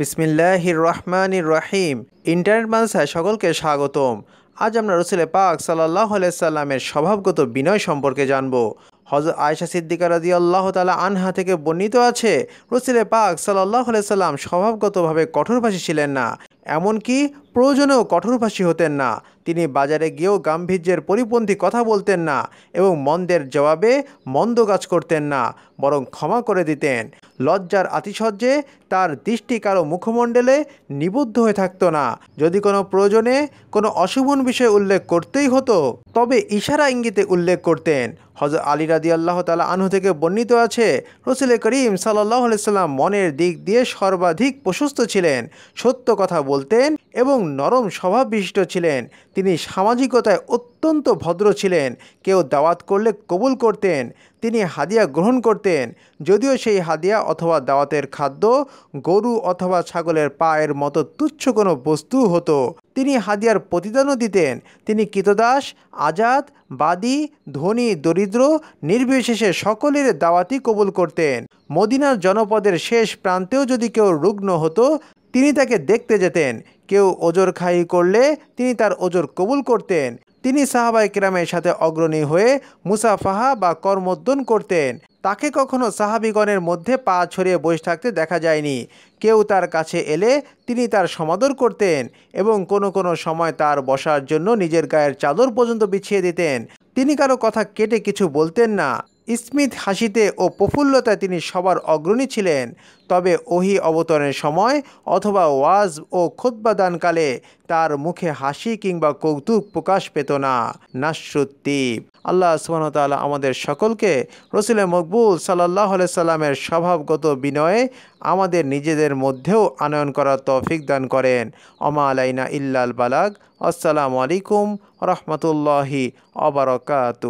বিসমিল্লাহির রহমানির রহিম ইন্টারনেট মানসায় সকলকে স্বাগতম আজ আমরা রসুলে পাক সাল্লাহ সাল্লামের স্বভাবগত বিনয় সম্পর্কে জানব হজরত আয়সা সিদ্দিকা রাজি আল্লাহ তালা আনহা থেকে বর্ণিত আছে রসিলে পাক সাল্লাহ সাল্লাম স্বভাবগতভাবে কঠোরভাষী ছিলেন না এমনকি প্রয়োজনেও কঠোরভাষী হতেন না তিনি বাজারে গিয়েও গাম্ভীর্যের পরিপন্থী কথা বলতেন না এবং মন্দের জবাবে মন্দ কাজ করতেন না বরং ক্ষমা করে দিতেন লজ্জার আতিশয্যে তার দৃষ্টি কারো মুখমণ্ডলে নিবুদ্ধ হয়ে থাকতো না যদি কোনো প্রয়োজনে কোনো অশুভন বিষয় উল্লেখ করতেই হতো তবে ইশারা ইঙ্গিতে উল্লেখ করতেন হজর আলী রাদি আল্লাহ তালা আনহু থেকে বর্ণিত আছে রসুল করিম সাল্লাহ সাল্লাম মনের দিক দিয়ে সর্বাধিক প্রশস্ত ছিলেন সত্য কথা বলতেন এবং নরম স্বভাব বিশিষ্ট ছিলেন তিনি সামাজিকতায় অত্যন্ত ভদ্র ছিলেন কেউ দাওয়াত করলে কবুল করতেন তিনি হাদিয়া গ্রহণ করতেন যদিও সেই হাদিয়া অথবা দাওয়াতের খাদ্য গরু অথবা ছাগলের পায়ের মতো তুচ্ছ কোনো বস্তু হতো তিনি হাদিয়ার প্রতিদানও দিতেন তিনি কৃতদাস আজাদ বাদী ধনী দরিদ্র নির্বিশেষে সকলের দাওয়াতি কবুল করতেন মদিনার জনপদের শেষ প্রান্তেও যদি কেউ রুগ্ন হতো তিনি তাকে দেখতে যেতেন কেউ ওজোর খাই করলে তিনি তার ওজোর কবুল করতেন তিনি সাহাবাই ক্রামের সাথে অগ্রণী হয়ে মুসাফাহা বা কর্মোদ্যন করতেন তাকে কখনো সাহাবিগণের মধ্যে পা ছড়িয়ে বসে থাকতে দেখা যায়নি কেউ তার কাছে এলে তিনি তার সমাদর করতেন এবং কোনো কোনো সময় তার বসার জন্য নিজের গায়ের চাদর পর্যন্ত বিছিয়ে দিতেন তিনি কারো কথা কেটে কিছু বলতেন না স্মিথ হাসিতে ও প্রফুল্লতায় তিনি সবার অগ্রণী ছিলেন তবে ওহি অবতরণের সময় অথবা ওয়াজ ও খোদ্বাদানকালে তার মুখে হাসি কিংবা কৌতুক প্রকাশ পেত না নাশ্রুত্তীপ আল্লাহ সুবাহতালা আমাদের সকলকে রসুল মকবুল সাল্লাহ সাল্লামের স্বভাবগত বিনয়ে আমাদের নিজেদের মধ্যেও আনয়ন করার তৌফিক দান করেন অমা আলাইনা ইল্লাল বালাক আসসালামু আলাইকুম রহমতুল্লাহি অবরকাত